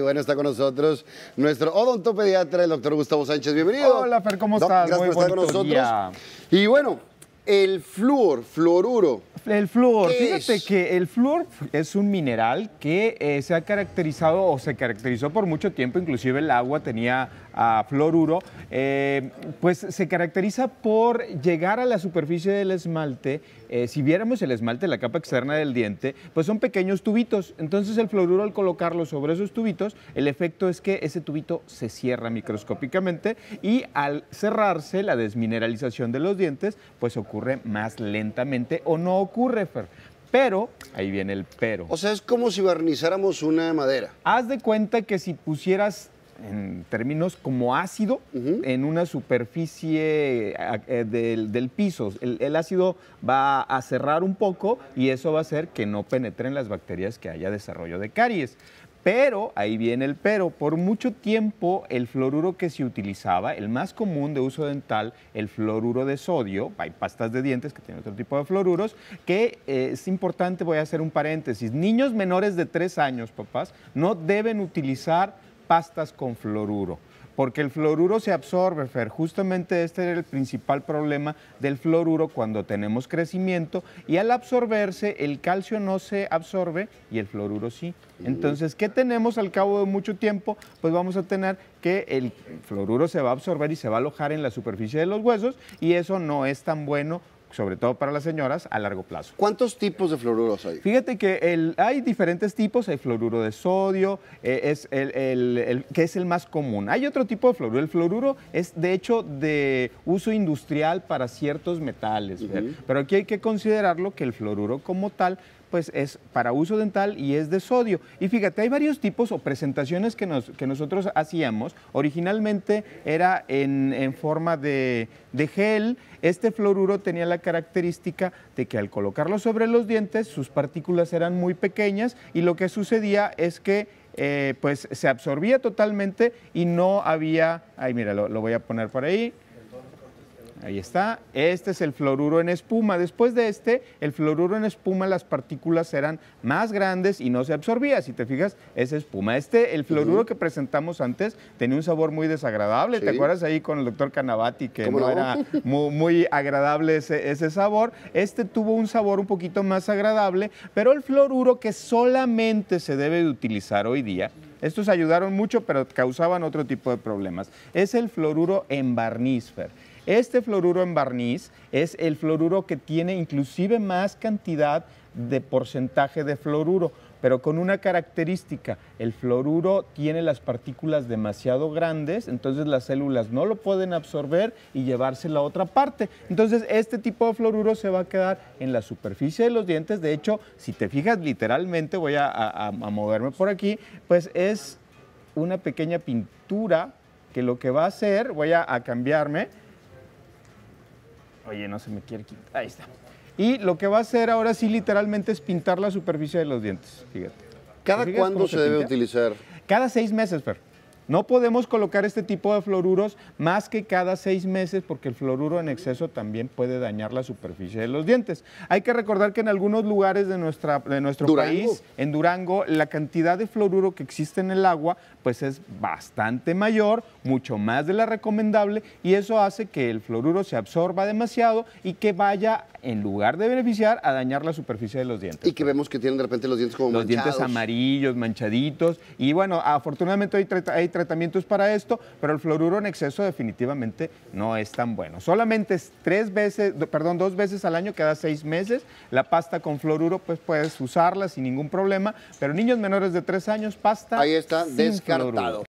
Bueno, está con nosotros nuestro odontopediatra, el doctor Gustavo Sánchez. Bienvenido. Hola, Fer, ¿cómo estás? gracias Muy por estar con nosotros. Y bueno, el flúor, fluoruro, el flúor, fíjate que el flúor es un mineral que eh, se ha caracterizado o se caracterizó por mucho tiempo, inclusive el agua tenía a ah, fluoruro, eh, pues se caracteriza por llegar a la superficie del esmalte. Eh, si viéramos el esmalte, la capa externa del diente, pues son pequeños tubitos. Entonces el fluoruro al colocarlo sobre esos tubitos, el efecto es que ese tubito se cierra microscópicamente y al cerrarse la desmineralización de los dientes, pues ocurre más lentamente o no ocurre, Pero, ahí viene el pero. O sea, es como si barnizáramos una madera. Haz de cuenta que si pusieras en términos como ácido en una superficie eh, del, piso. El, el, ácido va a cerrar un poco y eso va a hacer que no penetren las bacterias que haya desarrollo de caries. Pero, ahí viene el pero, por mucho tiempo el fluoruro que se utilizaba, el más común de uso dental, el fluoruro de sodio, hay pastas de dientes que tienen otro tipo de fluoruros, que eh, es importante, voy a hacer un paréntesis, niños menores de 3 años, papás, no deben utilizar pastas con fluoruro porque el fluoruro se absorbe, Fer. Justamente este era el principal problema del fluoruro cuando tenemos crecimiento y al absorberse el calcio no se absorbe y el fluoruro sí. Entonces, ¿qué tenemos al cabo de mucho tiempo? Pues vamos a tener que el fluoruro se va a absorber y se va a alojar en la superficie de los huesos y eso no es tan bueno sobre todo para las señoras, a largo plazo. ¿Cuántos tipos de fluoruros hay? Fíjate que hay diferentes tipos, hay fluoruro de sodio, eh, es el, que es el más común. Hay otro tipo de fluoruro, el fluoruro es de hecho de uso industrial para ciertos metales, pero aquí hay que considerarlo que el fluoruro como tal pues es para uso dental y es de sodio. Y fíjate, hay varios tipos o presentaciones que, que nosotros hacíamos. Originalmente era en, forma de, gel. Este fluoruro tenía la característica de que al colocarlo sobre los dientes, sus partículas eran muy pequeñas y lo que sucedía es que eh, pues se absorbía totalmente y no había... Ay, mira, lo voy a poner por ahí. Ahí está. Este es el fluoruro en espuma. Después de este, el fluoruro en espuma, las partículas eran más grandes y no se absorbía. Si te fijas, es espuma. Este, el fluoruro que presentamos antes, tenía un sabor muy desagradable. ¿Te acuerdas ahí con el doctor Canavati que no, era muy, agradable ese, sabor? Este tuvo un sabor un poquito más agradable, pero el fluoruro que solamente se debe utilizar hoy día, estos ayudaron mucho, pero causaban otro tipo de problemas. Es el fluoruro en barnísfer. Este fluoruro en barniz es el fluoruro que tiene inclusive más cantidad de porcentaje de fluoruro, pero con una característica, el fluoruro tiene las partículas demasiado grandes, entonces las células no lo pueden absorber y llevarse la otra parte. Entonces este tipo de fluoruro se va a quedar en la superficie de los dientes, de hecho, si te fijas literalmente, voy a, moverme por aquí, pues es una pequeña pintura que lo que va a hacer, voy a cambiarme, Oye, no se me quiere quitar. Ahí está. Y lo que va a hacer ahora sí literalmente es pintar la superficie de los dientes, fíjate. ¿Cada cuándo se, debe utilizar? Cada seis meses, Fer. No podemos colocar este tipo de floruros más que cada seis meses porque el fluoruro en exceso también puede dañar la superficie de los dientes. Hay que recordar que en algunos lugares de, nuestra, nuestro país, en Durango, la cantidad de floruro que existe en el agua pues es bastante mayor, mucho más de la recomendable y eso hace que el fluoruro se absorba demasiado y que vaya, en lugar de beneficiar, a dañar la superficie de los dientes. Y que vemos que tienen de repente los dientes como Los dientes amarillos, manchaditos y bueno, afortunadamente hay, hay tratamientos para esto, pero el fluoruro en exceso definitivamente no es tan bueno. Solamente es tres veces, perdón, dos veces al año, cada seis meses. La pasta con fluoruro, pues puedes usarla sin ningún problema, pero niños menores de tres años, pasta. Ahí está, descartado.